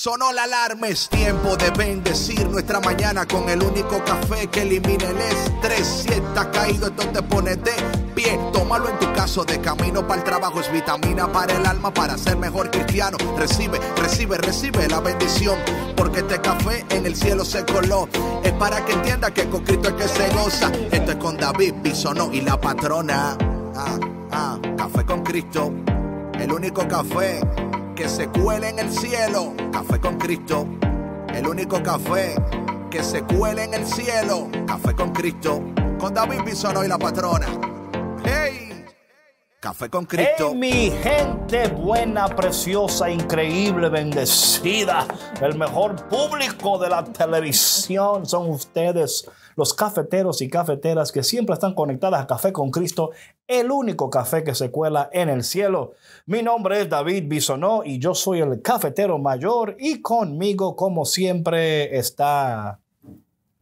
Sonó la alarma, es tiempo de bendecir nuestra mañana con el único café que elimina el estrés. Si estás caído, entonces ponete pie. Tómalo en tu caso de camino para el trabajo. Es vitamina para el alma, para ser mejor cristiano. Recibe, recibe, recibe la bendición. Porque este café en el cielo se coló. Es para que entienda que con Cristo es que se goza. Esto es con David, Bisonó y la patrona. Ah, ah, café con Cristo. El único café que se cuele en el cielo. Café con Cristo, el único café que se cuele en el cielo. Café con Cristo, con David Bisonó y la patrona. ¡Hey! Café con Cristo. mi gente buena, preciosa, increíble, bendecida. El mejor público de la televisión son ustedes, los cafeteros y cafeteras que siempre están conectadas a Café con Cristo, el único café que se cuela en el cielo. Mi nombre es David Bisonó y yo soy el cafetero mayor y conmigo, como siempre, está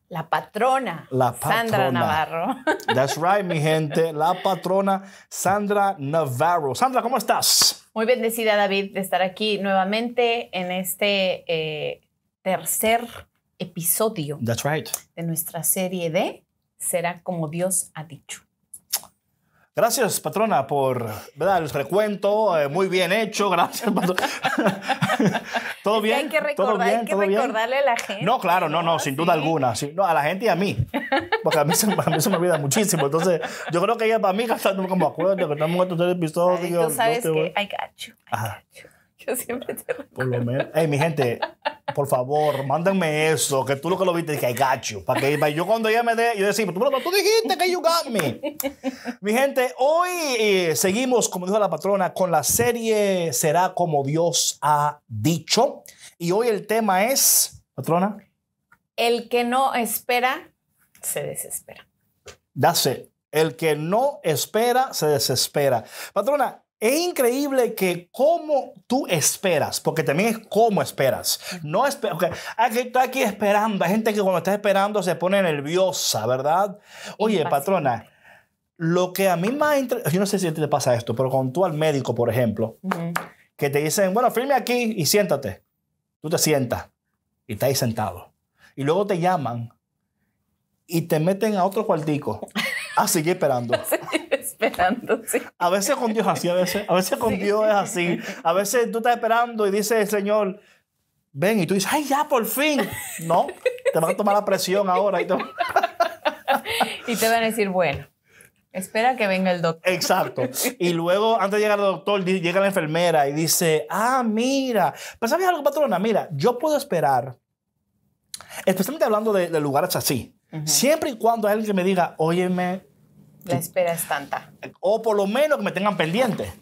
la patrona, Sandra Navarro. That's right, mi gente. La patrona Sandra Navarro. Sandra, ¿cómo estás? Muy bendecida, David, de estar aquí nuevamente en este eh, tercer episodio de nuestra serie de Será como Dios ha dicho. Gracias, patrona, por el recuento. Eh, muy bien hecho. Gracias, patrona. ¿Todo bien? Hay que, recordar, Hay que recordarle a la gente. No, claro, no, no, sin duda alguna. Sí, no, a la gente y a mí. Porque a mí, se, a se me olvida muchísimo. Entonces, yo creo que ella para mí está como acuerdo, que estamos en todo episodio. Tú sabes que I got you. Yo siempre te Por lo menos. Hey, mi gente, por favor, mándenme eso, que tú lo que lo viste, dije, I got you. Para que yo cuando ya me dé, yo tú, tú dijiste que you got me. mi gente, hoy eh, seguimos, como dijo la patrona, con la serie Será como Dios ha dicho. Y hoy el tema es, patrona. El que no espera, se desespera. Dase. El que no espera, se desespera. Patrona, es increíble que cómo tú esperas, porque también es cómo esperas. No espero aquí, ah, estoy aquí esperando. Hay gente que cuando está esperando se pone nerviosa, ¿verdad? Oye, patrona, lo que a mí más... Yo no sé si te pasa esto, pero con tú al médico, por ejemplo, que te dicen, bueno, firme aquí y siéntate. Tú te sientas y estás ahí sentado. Y luego te llaman y te meten a otro cuartico a ah, seguir esperando esperando, A veces con Dios es así, a veces, con Dios es así. A veces tú estás esperando y dices, Señor, ven, y tú dices, ay, ya, por fin. No, te van a tomar la presión ahora. Y te, y van a decir, bueno. Espera que venga el doctor. Exacto. Y luego, antes de llegar al doctor, llega la enfermera y dice, ah, mira, pero ¿sabes algo, patrona? Mira, yo puedo esperar, especialmente hablando de, lugares así, siempre y cuando alguien me diga, óyeme, la espera es tanta. O por lo menos que me tengan pendiente.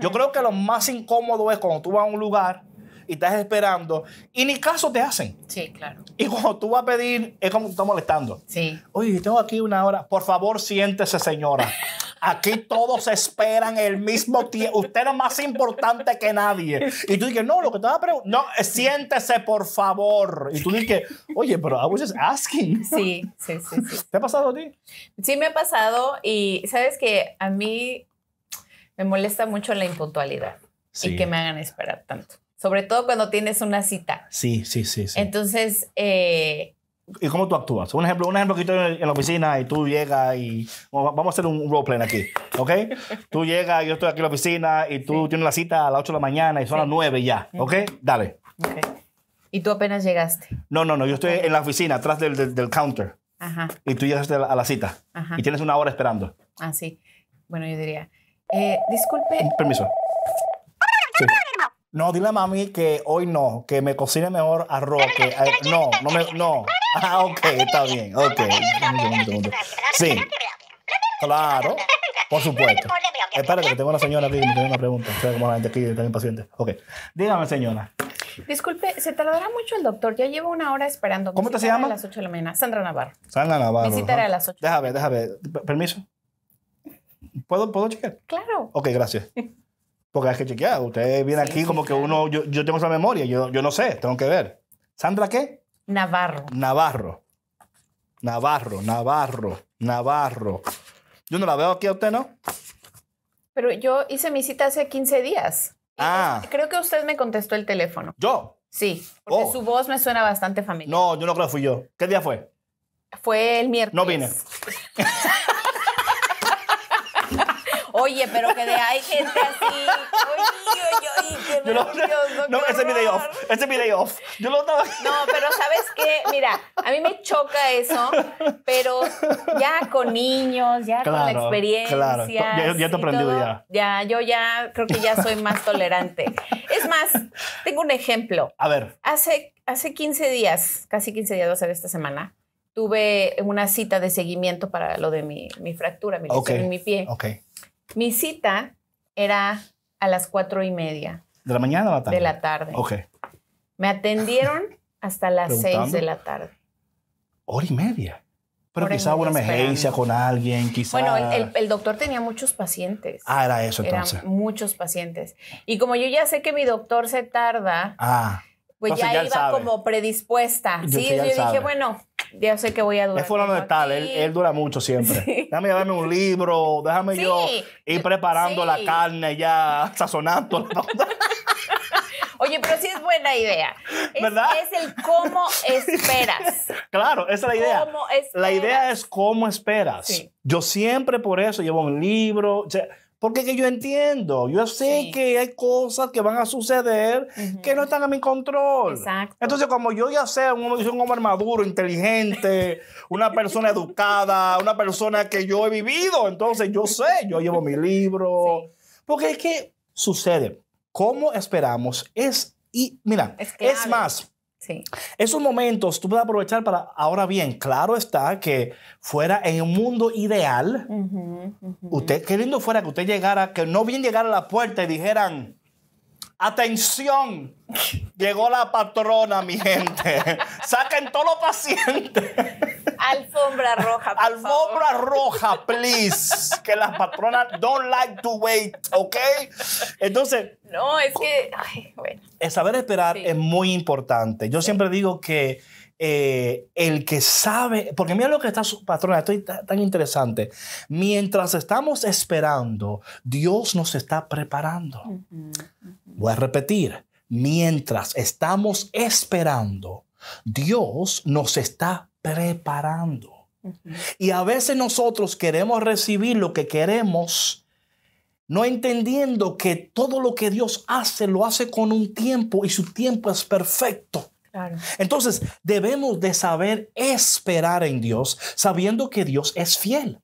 Yo creo que lo más incómodo es cuando tú vas a un lugar y estás esperando y ni caso te hacen. Sí, claro. Y cuando tú vas a pedir, es como que estás molestando. Sí. Oye, tengo aquí una hora. Por favor, siéntese, señora. Aquí todos esperan el mismo tiempo. Usted es más importante que nadie. Y tú dices, no, lo que te va a preguntar. No, siéntese, por favor. Y tú dices, oye, pero I was just asking. Sí, sí, sí, ¿Te ha pasado a ti? Sí, me ha pasado. Y sabes que a mí me molesta mucho la impuntualidad sí. y que me hagan esperar tanto. Sobre todo cuando tienes una cita. Sí, sí, sí. sí. Entonces, eh, ¿Y cómo tú actúas? Un ejemplo, un ejemplo que estoy en la oficina y tú llegas y... Vamos a hacer un roleplay aquí, ¿ok? tú llegas, y yo estoy aquí en la oficina y tú tienes la cita a las 8 de la mañana y son las 9 ya, ¿ok? Dale. ¿Y tú apenas llegaste? No, no, no, yo estoy en la oficina, atrás del, del, counter. Ajá. Y tú llegaste a la, cita. Y tienes una hora esperando. Ah, sí. Bueno, yo diría, eh, disculpe. Permiso. No, dile a mami que hoy no, que me cocine mejor arroz. Que, eh, no, no me, no. Ah, ok, está bien, ok. Sí, claro, por supuesto. Espera, que tengo una señora aquí que me tiene una pregunta. O sea, como la gente aquí también paciente. Ok, dígame, señora. Disculpe, se tardará mucho el doctor. Ya llevo una hora esperando. ¿Cómo te llamas? A las 8 de la mañana. Sandra Navarro. Sandra Navarro. Visitaré a las 8. Déjame, déjame. Permiso. ¿Puedo, ¿Puedo chequear? Claro. Ok, gracias. Porque hay que chequear. Usted viene aquí como que uno. Yo, yo, tengo esa memoria. Yo, yo no sé. Tengo que ver. ¿Sandra qué? Navarro. Navarro. Navarro, Navarro, Navarro. Yo no la veo aquí a usted, ¿no? Pero yo hice mi cita hace 15 días. Ah. Creo que usted me contestó el teléfono. ¿Yo? Sí, porque oh. su voz me suena bastante familiar. No, yo no creo que fui yo. ¿Qué día fue? Fue el miércoles. No vine. Oye, pero que de ahí gente así. Oye, oye, oye. no, ese es mi day off. Ese es off. Yo lo No, pero ¿sabes qué? Mira, a mí me choca eso, pero ya con niños, ya con la experiencia. Claro. Ya, ya te aprendido ya. Ya, yo ya creo que ya soy más tolerante. Es más, tengo un ejemplo. A ver. Hace, hace 15 días, casi 15 días, va a ser esta semana tuve una cita de seguimiento para lo de mi, fractura, mi en mi pie. Okay. Mi cita era a las cuatro y media. ¿De la mañana o la tarde? De la tarde. Ok. Me atendieron hasta las seis de la tarde. Hora y media. Pero quizá hubo una emergencia con alguien, quizá. Bueno, el, doctor tenía muchos pacientes. Ah, era eso entonces. muchos pacientes. Y como yo ya sé que mi doctor se tarda, ah. pues ya, iba como predispuesta. sí, yo dije, bueno, ya sé que voy a durar. Es fulano de tal, él, dura mucho siempre. Déjame llevarme un libro, déjame yo ir eh, preparando la carne ya, sazonando. Oye, pero sí es buena idea. ¿verdad? es el cómo esperas. claro, esa es la idea. la idea es cómo esperas. Yo siempre por eso llevo un libro. Porque que yo entiendo, yo sé que hay cosas que van a suceder que no están a mi control. Exacto. Entonces, como yo ya sé, un, soy un hombre maduro, inteligente, una persona educada, una persona que yo he vivido, entonces yo sé, yo llevo mi libro. Porque es que sucede. Como esperamos? Es, y mira, es más, esos momentos tú puedes aprovechar para, ahora bien, claro está que fuera en un mundo ideal, usted, qué lindo fuera que usted llegara, que no bien llegara a la puerta y dijeran, atención, llegó la patrona, mi gente, saquen todos los pacientes. Alfombra roja. Por Alfombra roja, please. Que las patronas don't like to wait, ¿ok? Entonces. No, es que. Ay, bueno. saber esperar es muy importante. Yo siempre digo que. Eh, el que sabe, porque mira lo que está su patrona, esto es tan interesante. Mientras estamos esperando, Dios nos está preparando. Voy a repetir, mientras estamos esperando, Dios nos está preparando. Y a veces nosotros queremos recibir lo que queremos, no entendiendo que todo lo que Dios hace lo hace con un tiempo y su tiempo es perfecto. Entonces debemos de saber esperar en Dios, sabiendo que Dios es fiel.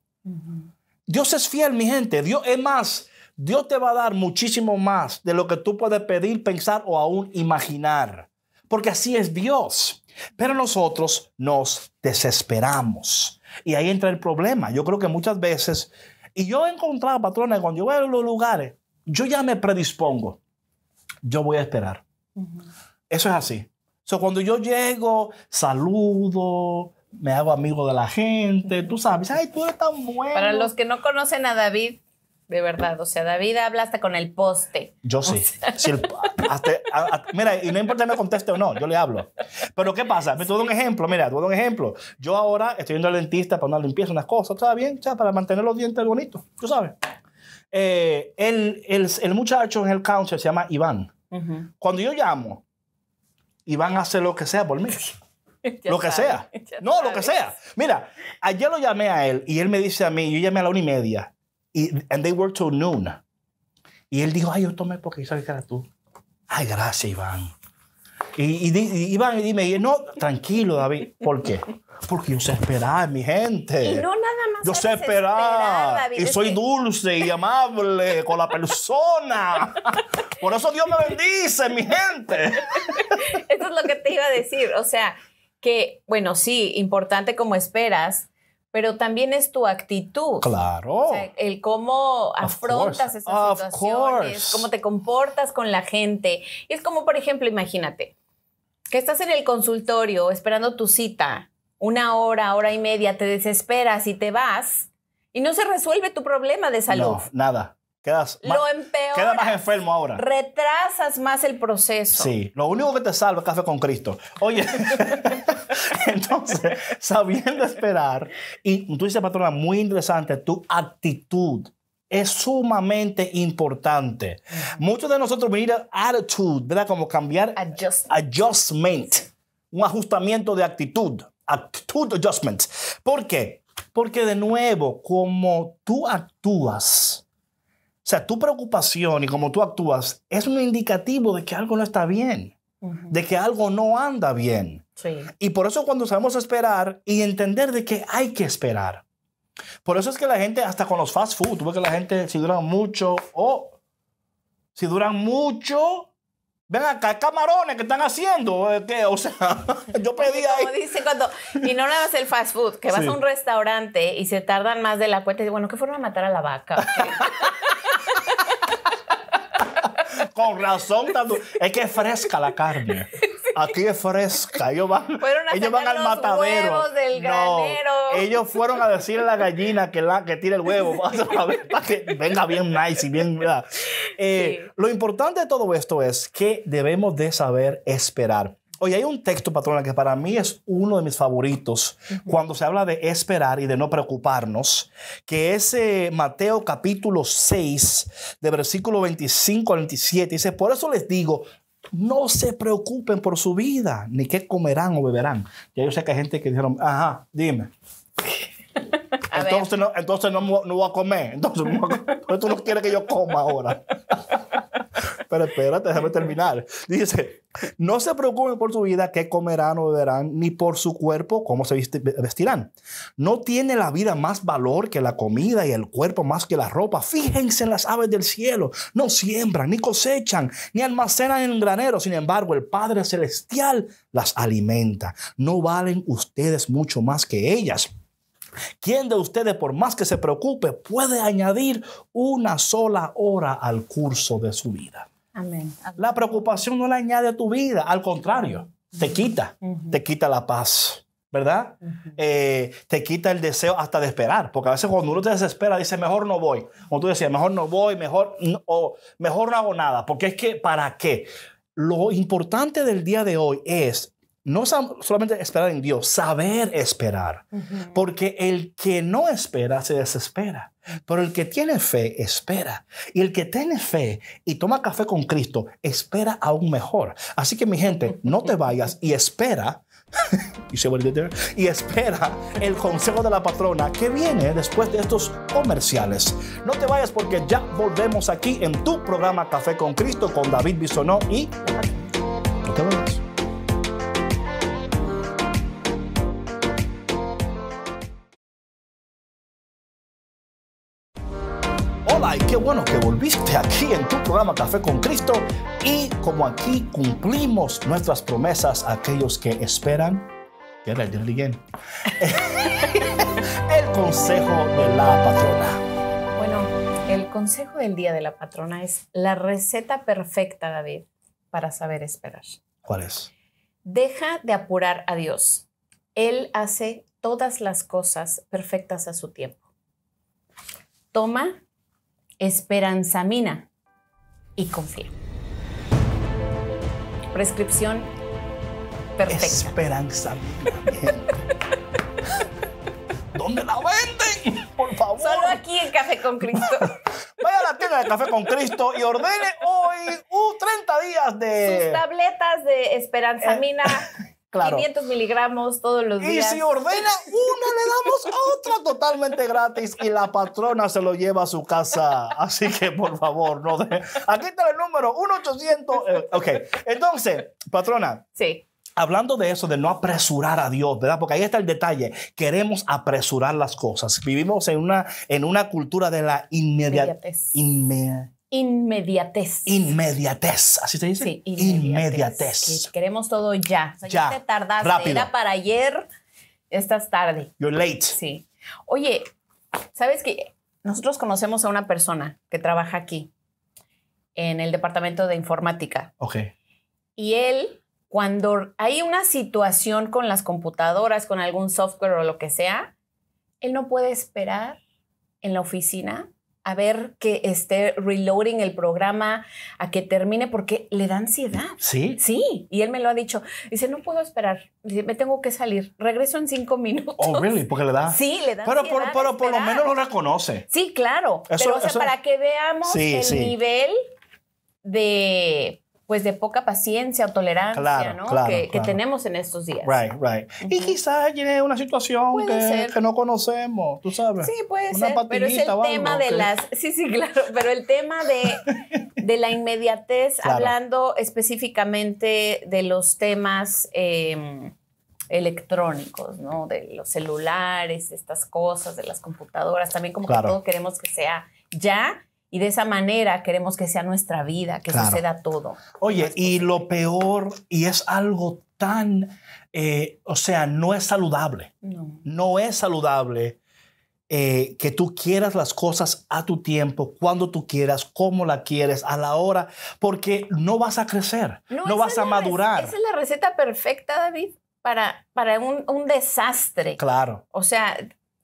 Dios es fiel, mi gente. Dios es más. Dios te va a dar muchísimo más de lo que tú puedes pedir, pensar o aún imaginar porque así es Dios. Pero nosotros nos desesperamos. Y ahí entra el problema. Yo creo que muchas veces, y yo he encontrado patrones cuando yo voy a los lugares, yo ya me predispongo. Yo voy a esperar. Eso es así. So, cuando yo llego, saludo, me hago amigo de la gente, tú sabes, ay, tú eres tan bueno. Para los que no conocen a David, de verdad. O sea, David habla hasta con el poste. Yo sí. mira, y no importa si me conteste o no, yo le hablo. Pero ¿qué pasa? Me sí. un ejemplo, mira, doy un ejemplo. Yo ahora estoy yendo al dentista para una limpieza, unas cosas, ¿está bien? ¿Sabes? Para mantener los dientes bonitos, tú sabes. Eh, el, el, el, muchacho en el counter se llama Iván. Cuando yo llamo, Iván hace lo que sea por mí. lo que sea. No, lo que sea. Mira, ayer lo llamé a él y él me dice a mí, yo llamé a la una y media. Y and they till noon. Y él dijo, ay, yo tomé porque sabía que era tú. Ay, gracias, Iván. Y, y, Iván, dime, no, tranquilo, David. ¿Por qué? Porque yo sé esperar, mi gente. Y no nada más. Yo sé esperar. y soy dulce y amable con la persona. Por eso Dios me bendice, mi gente. Eso es lo que te iba a decir. O sea, que, bueno, sí, importante como esperas, pero también es tu actitud. Claro. O sea, el cómo afrontas esas situaciones, cómo te comportas con la gente. Y es como, por ejemplo, imagínate que estás en el consultorio esperando tu cita, una hora, hora y media, te desesperas y te vas y no se resuelve tu problema de salud. No, nada. Quedas lo más, empeoras, queda más enfermo ahora. Retrasas más el proceso. Sí, lo único que te salva es café con Cristo. Oye, entonces, sabiendo esperar, y tú dices, patrona, muy interesante, tu actitud es sumamente importante. Muchos de nosotros mira attitude, ¿verdad? Como cambiar adjustment, un ajustamiento de actitud, actitud adjustment. ¿Por qué? Porque de nuevo, como tú actúas, sea, tu preocupación y cómo tú actúas es un indicativo de que algo no está bien, de que algo no anda bien. Sí. Y por eso cuando sabemos esperar y entender de que hay que esperar. Por eso es que la gente, hasta con los fast food, tuve que la gente si duran mucho, o si duran mucho, Ven acá, camarones que están haciendo. Eh, o sea, yo pedí ahí. Como dice cuando. Y no nada más el fast food, que vas a un restaurante y se tardan más de la cuenta y bueno, ¿qué forma de matar a la vaca? con razón. Es que es fresca la carne. Aquí es fresca. Ellos van, al matadero. ellos fueron a decirle a la gallina que, la, que tire el huevo para, que venga bien nice y bien. Eh, lo importante de todo esto es que debemos de saber esperar. Oye, hay un texto, patrona, que para mí es uno de mis favoritos cuando se habla de esperar y de no preocuparnos, que es eh, Mateo capítulo 6, de versículo 25 al 27. Dice, por eso les digo, no se preocupen por su vida, ni qué comerán o beberán. Ya yo sé que hay gente que dijeron, ajá, dime. entonces, no, entonces no, no, voy a comer. Entonces, no, tú no quieres que yo coma ahora. Pero espera, déjame terminar. Dice, no se preocupen por su vida, qué comerán o beberán, ni por su cuerpo, cómo se vestirán. No tiene la vida más valor que la comida y el cuerpo más que la ropa. Fíjense en las aves del cielo. No siembran, ni cosechan, ni almacenan en granero. Sin embargo, el Padre Celestial las alimenta. No valen ustedes mucho más que ellas. ¿Quién de ustedes, por más que se preocupe, puede añadir una sola hora al curso de su vida? La preocupación no la añade a tu vida, al contrario, te quita, te quita la paz. ¿verdad? Eh, te quita el deseo hasta de esperar, porque a veces cuando uno te desespera, dice, mejor no voy. Como tú decías, mejor no voy, mejor o mejor no hago nada, porque es que, ¿para qué? Lo importante del día de hoy es no solamente esperar en Dios, saber esperar. Porque el que no espera se desespera. Pero el que tiene fe espera. Y el que tiene fe y toma café con Cristo espera aún mejor. Así que mi gente, no te vayas y espera. Y espera el consejo de la patrona que viene después de estos comerciales. No te vayas porque ya volvemos aquí en tu programa Café con Cristo con David Bisonó y... No te vayas. Ay, qué bueno que volviste aquí en tu programa Café con Cristo. Y como aquí cumplimos nuestras promesas a aquellos que esperan, Get it, el consejo de la patrona. Bueno, el consejo del día de la patrona es la receta perfecta, David, para saber esperar. ¿Cuál es? Deja de apurar a Dios. Él hace todas las cosas perfectas a su tiempo. Toma esperanzamina y confía. Prescripción perfecta. Esperanzamina. ¿Dónde la venden? Por favor. Solo aquí en Café con Cristo. Vaya a la tienda de Café con Cristo y ordene hoy 30 uh, días de... Sus tabletas de esperanzamina. Eh, 500 miligramos todos los días. Y si ordena una, le damos otra totalmente gratis y la patrona se lo lleva a su casa. Así que, por favor, no Aquí está el número, 1-800. Eh, ok, entonces, patrona. Sí. Hablando de eso, de no apresurar a Dios, ¿verdad? Porque ahí está el detalle. Queremos apresurar las cosas. Vivimos en una, en una cultura de la inmediatez. Inmediatez Inmediatez. Inmediatez, ¿así se dice? Sí, inmediatez. queremos todo ya. O sea, ya, te tardaste. Era para ayer, estás tarde. You're late. Sí. Oye, ¿sabes que Nosotros conocemos a una persona que trabaja aquí en el departamento de informática. Ok. Y él, cuando hay una situación con las computadoras, con algún software o lo que sea, él no puede esperar en la oficina a ver que esté reloading el programa, a que termine, porque le da ansiedad. Sí. Sí, y él me lo ha dicho. Dice, no puedo esperar, me tengo que salir, regreso en cinco minutos. Oh, really? Porque le da. Sí, le da. ansiedad por, pero por lo menos lo reconoce. Sí, claro. pero, para que veamos el nivel de pues de poca paciencia o tolerancia que, tenemos en estos días. Y quizás llegue una situación que, no conocemos, tú sabes. Sí, puede ser, pero es el tema de las... Sí, sí, claro, pero el tema de, la inmediatez, hablando específicamente de los temas... Em, electrónicos, ¿no? De los celulares, de estas cosas, de las computadoras, también como que todo queremos que sea ya y de esa manera queremos que sea nuestra vida, que suceda todo. Oye, y lo peor, y es algo tan, eh, o sea, no es saludable. No, es saludable eh, que tú quieras las cosas a tu tiempo, cuando tú quieras, como la quieres, a la hora, porque no vas a crecer, no, vas a madurar. Esa es la receta perfecta, David, para, para un, un desastre. Claro. O sea,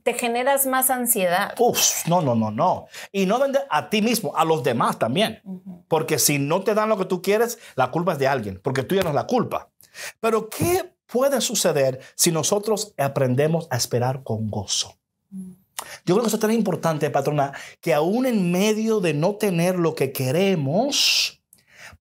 te generas más ansiedad. Uf, no, no, no, no. Y no vende a ti mismo, a los demás también. Porque si no te dan lo que tú quieres, la culpa es de alguien, porque tú ya no es la culpa. Pero ¿qué puede suceder si nosotros aprendemos a esperar con gozo? Mm. Yo creo que eso es tan importante, patrona, que aún en medio de no tener lo que queremos,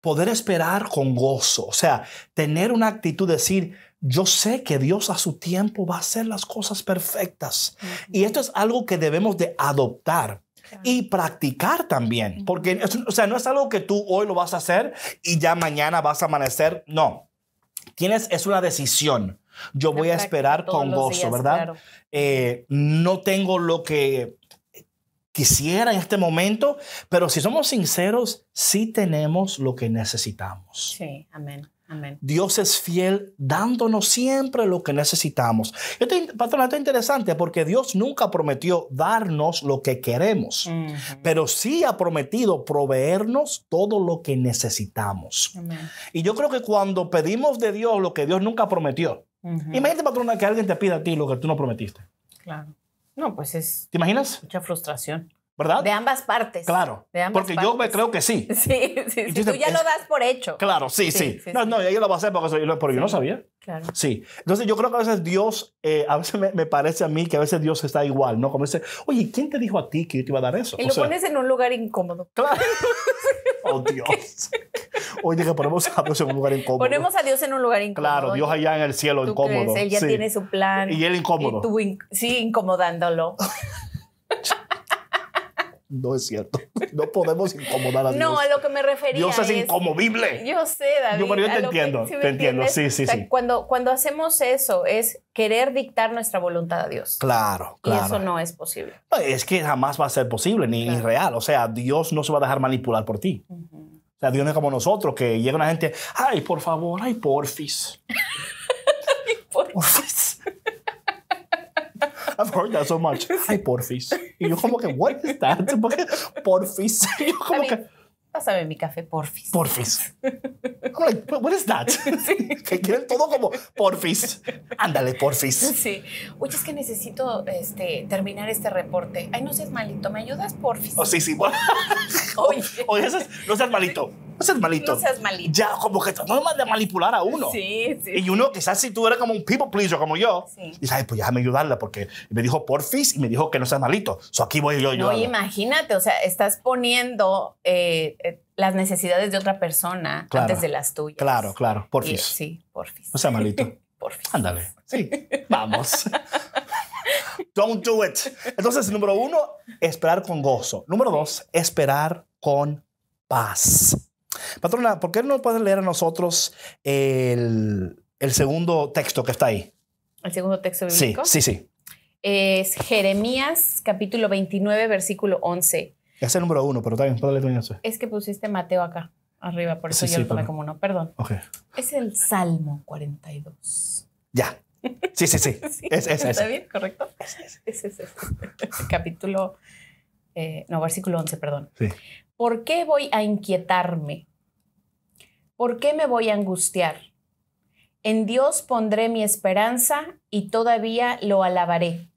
poder esperar con gozo, o sea, tener una actitud, decir, yo sé que Dios a su tiempo va a hacer las cosas perfectas. Y esto es algo que debemos de adoptar. Y practicar también, porque o sea, no es algo que tú hoy lo vas a hacer y ya mañana vas a amanecer, no. Tienes, es una decisión. Yo voy a esperar con gozo, ¿verdad? Eh, no tengo lo que quisiera en este momento, pero si somos sinceros, sí tenemos lo que necesitamos. Sí, amén. Dios es fiel dándonos siempre lo que necesitamos. Esto, es interesante porque Dios nunca prometió darnos lo que queremos, pero sí ha prometido proveernos todo lo que necesitamos. Y yo creo que cuando pedimos de Dios lo que Dios nunca prometió, imagínate, patrona, que alguien te pida a ti lo que tú no prometiste. Claro. No, pues es. ¿Te imaginas? Mucha frustración. ¿verdad? De ambas partes. Claro. porque yo me creo que sí. Sí, sí, sí. Tú ya lo das por hecho. Claro, sí, sí. no, no, ella lo va a hacer porque, yo no sabía. Claro. Sí. Entonces yo creo que a veces Dios, eh, a veces me, parece a mí que a veces Dios está igual, ¿no? Como dice, oye, ¿quién te dijo a ti que yo te iba a dar eso? Y lo pones en un lugar incómodo. Claro. oh, Dios. Oye, dije ponemos a Dios en un lugar incómodo. Ponemos a Dios en un lugar incómodo. Claro, Dios allá en el cielo ¿Tú incómodo. Crees? Él ya tiene su plan. Y él incómodo. Y tú sí, incomodándolo. No es cierto. No podemos incomodar a Dios. No, a lo que me refería. Dios es, Yo sé, David. Yo, te entiendo. te entiendo, sí, sí, sí. Cuando, cuando hacemos eso es querer dictar nuestra voluntad a Dios. Claro, claro. Y eso no es posible. Es que jamás va a ser posible ni real. O sea, Dios no se va a dejar manipular por ti. O sea, Dios no es como nosotros, que llega una gente, ay, por favor, ay, porfis. ay, porfis. I've heard that so much. Ay, porfis. Y yo como que, what is that? Porfis. yo como que... Pásame mi café, porfis. Porfis. I'm like, what is that? que quieren todo como porfis. Ándale, porfis. Sí. Oye, es que necesito este, terminar este reporte. Ay, no seas malito, ¿me ayudas, porfis? Oh, sí, sí. Oye. Oye, no seas malito no seas malito. No seas malito. Ya, como que más de manipular a uno. Sí, sí. Y uno, quizás si tú eres como un people pleaser como yo, sí. y sabes, pues déjame ayudarla porque me dijo porfis y me dijo que no seas malito. So aquí voy yo. No, imagínate, o sea, estás poniendo eh, eh, las necesidades de otra persona antes de las tuyas. Claro, claro, porfis. Sí, porfis. No seas malito. porfis. Ándale. Sí, vamos. Don't do it. Entonces, número uno, esperar con gozo. Número dos, esperar con paz. Patrona, ¿por qué no puedes leer a nosotros el, segundo texto que está ahí? ¿El segundo texto bíblico? Sí, sí, sí. Es Jeremías capítulo 29, versículo 11. Es el número uno, pero también puedes leer Es que pusiste Mateo acá, arriba, por eso yo lo tomé como uno. Perdón. Es el Salmo 42. Ya. Sí, sí, sí. es, es, ¿Está bien? ¿Correcto? Es, es, Capítulo, eh, no, versículo 11, perdón. Sí. ¿Por qué voy a inquietarme? ¿Por qué me voy a angustiar? En Dios pondré mi esperanza y todavía lo alabaré.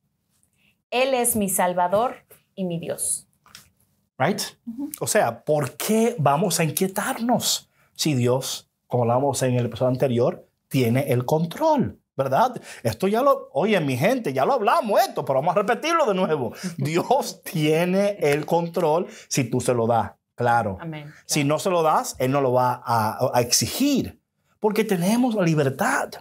Él es mi Salvador y mi Dios. Right? O sea, ¿por qué vamos a inquietarnos si Dios, como hablamos en el episodio anterior, tiene el control? ¿verdad? Esto ya lo, oye mi gente, ya lo hablamos esto, pero vamos a repetirlo de nuevo. Dios tiene el control si tú se lo das. Claro. Si no se lo das, Él no lo va a, exigir, porque tenemos la libertad.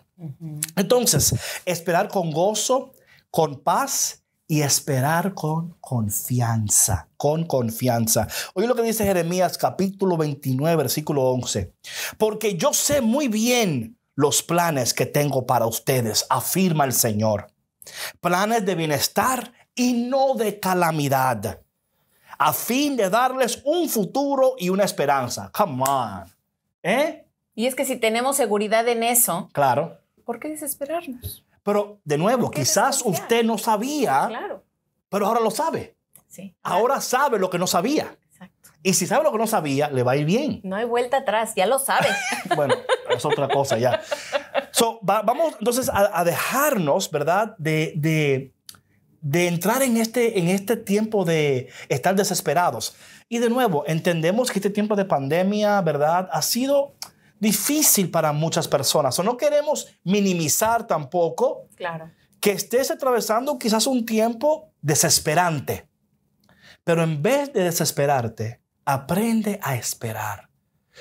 Entonces, esperar con gozo, con paz y esperar con confianza, con confianza. Oye lo que dice Jeremías capítulo 29, versículo 11. Porque yo sé muy bien los planes que tengo para ustedes, afirma el Señor. Planes de bienestar y no de calamidad a fin de darles un futuro y una esperanza. Come on. ¿Eh? Y es que si tenemos seguridad en eso. Claro. ¿Por qué desesperarnos? Pero, de nuevo, quizás usted no sabía. Claro. Pero ahora lo sabe. Sí. Ahora sabe lo que no sabía. Exacto. Y si sabe lo que no sabía, le va a ir bien. No hay vuelta atrás, ya lo sabe. bueno, es otra cosa ya. So, vamos entonces a, dejarnos, ¿verdad? de de entrar en este, en este tiempo de estar desesperados. Y de nuevo, entendemos que este tiempo de pandemia, ¿verdad? Ha sido difícil para muchas personas. O no queremos minimizar tampoco claro. que estés atravesando quizás un tiempo desesperante. Pero en vez de desesperarte, aprende a esperar.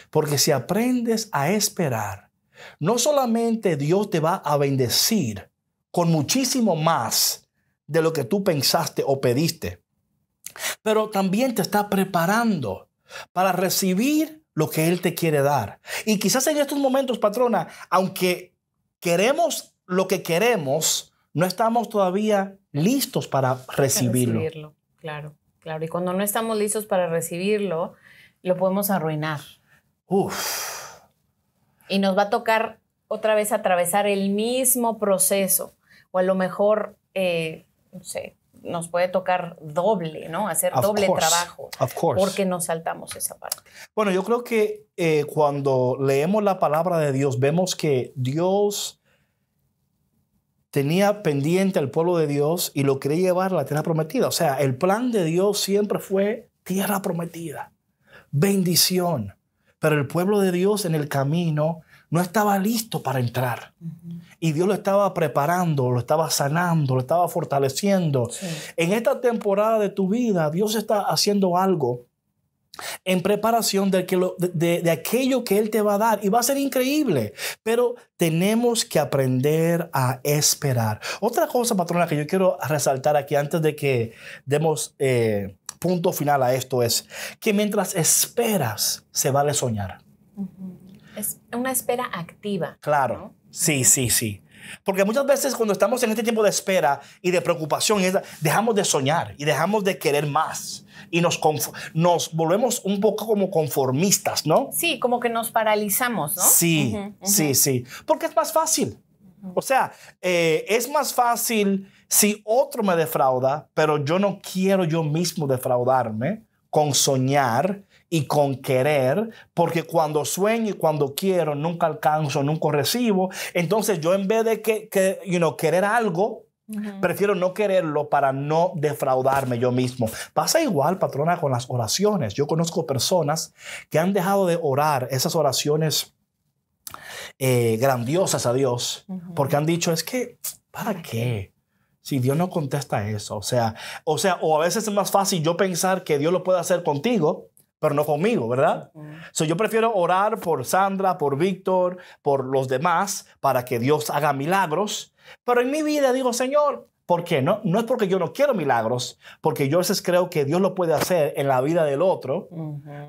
Porque si aprendes a esperar, no solamente Dios te va a bendecir con muchísimo más, de lo que tú pensaste o pediste. Pero también te está preparando para recibir lo que Él te quiere dar. Y quizás en estos momentos, patrona, aunque queremos lo que queremos, no estamos todavía listos para recibirlo. Claro, claro. Y cuando no estamos listos para recibirlo, lo podemos arruinar. Uf. Y nos va a tocar otra vez atravesar el mismo proceso. O a lo mejor eh, no nos puede tocar doble, ¿no? Hacer doble trabajo. Porque nos saltamos esa parte. Bueno, yo creo que eh, cuando leemos la palabra de Dios, vemos que Dios tenía pendiente al pueblo de Dios y lo quería llevar a la tierra prometida. O sea, el plan de Dios siempre fue tierra prometida, bendición. Pero el pueblo de Dios en el camino no estaba listo para entrar. Y Dios lo estaba preparando, lo estaba sanando, lo estaba fortaleciendo. En esta temporada de tu vida, Dios está haciendo algo en preparación de, aquello que Él te va a dar. Y va a ser increíble, pero tenemos que aprender a esperar. Otra cosa, patrona, que yo quiero resaltar aquí antes de que demos eh, punto final a esto es que mientras esperas, se vale soñar. Es una espera activa. Claro. Sí, sí, sí. Porque muchas veces cuando estamos en este tiempo de espera y de preocupación, dejamos de soñar y dejamos de querer más y nos, nos volvemos un poco como conformistas, ¿no? Sí, como que nos paralizamos, ¿no? Sí, sí, sí. Porque es más fácil. O sea, eh, es más fácil si otro me defrauda, pero yo no quiero yo mismo defraudarme con soñar y con querer, porque cuando sueño y cuando quiero, nunca alcanzo, nunca recibo. Entonces yo en vez de que, que querer algo, prefiero no quererlo para no defraudarme yo mismo. Pasa igual, patrona, con las oraciones. Yo conozco personas que han dejado de orar esas oraciones eh, grandiosas a Dios, porque han dicho, es que, ¿para qué? Si Dios no contesta eso, o sea, o sea, o a veces es más fácil yo pensar que Dios lo puede hacer contigo pero no conmigo, ¿verdad? O yo prefiero orar por Sandra, por Víctor, por los demás, para que Dios haga milagros. Pero en mi vida digo, Señor, ¿por qué no? No es porque yo no quiero milagros, porque yo a veces creo que Dios lo puede hacer en la vida del otro,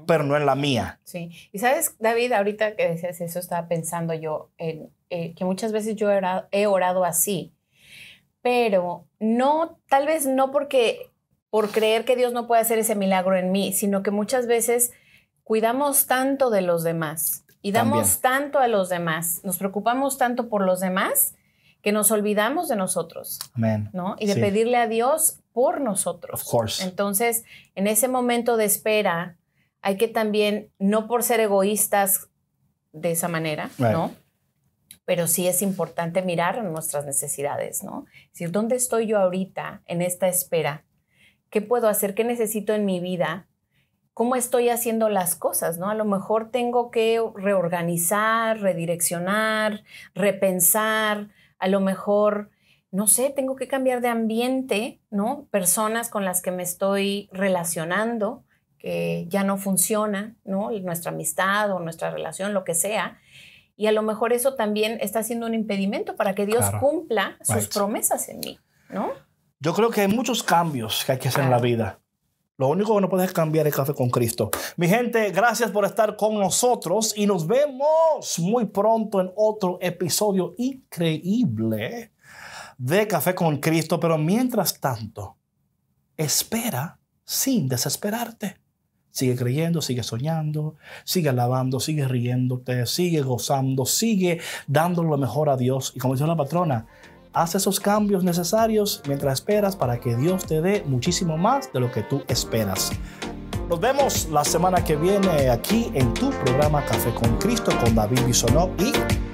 pero no en la mía. Sí. Y sabes, David, ahorita que decías eso, estaba pensando yo en, eh, que muchas veces yo he he orado así, pero no, tal vez no porque por creer que Dios no puede hacer ese milagro en mí, sino que muchas veces cuidamos tanto de los demás y damos tanto a los demás, nos preocupamos tanto por los demás que nos olvidamos de nosotros, Amén. ¿no? Y de pedirle a Dios por nosotros. Of course. Entonces, en ese momento de espera, hay que también, no por ser egoístas de esa manera, ¿no? Pero sí es importante mirar nuestras necesidades, ¿no? Es decir, ¿dónde estoy yo ahorita en esta espera? ¿Qué puedo hacer? ¿Qué necesito en mi vida? ¿Cómo estoy haciendo las cosas? ¿no? A lo mejor tengo que reorganizar, redireccionar, repensar. A lo mejor, no sé, tengo que cambiar de ambiente, ¿no? Personas con las que me estoy relacionando que ya no funciona, ¿no? Nuestra amistad o nuestra relación, lo que sea. Y a lo mejor eso también está siendo un impedimento para que Dios cumpla sus promesas en mí, ¿no? Yo creo que hay muchos cambios que hay que hacer en la vida. Lo único que no puedes cambiar es café con Cristo. Mi gente, gracias por estar con nosotros y nos vemos muy pronto en otro episodio increíble de Café con Cristo. Pero mientras tanto, espera sin desesperarte. Sigue creyendo, sigue soñando, sigue alabando, sigue riéndote, sigue gozando, sigue dando lo mejor a Dios. Y como dice la patrona, Haz esos cambios necesarios mientras esperas para que Dios te dé muchísimo más de lo que tú esperas. Nos vemos la semana que viene aquí en tu programa Café con Cristo con David Bisonó y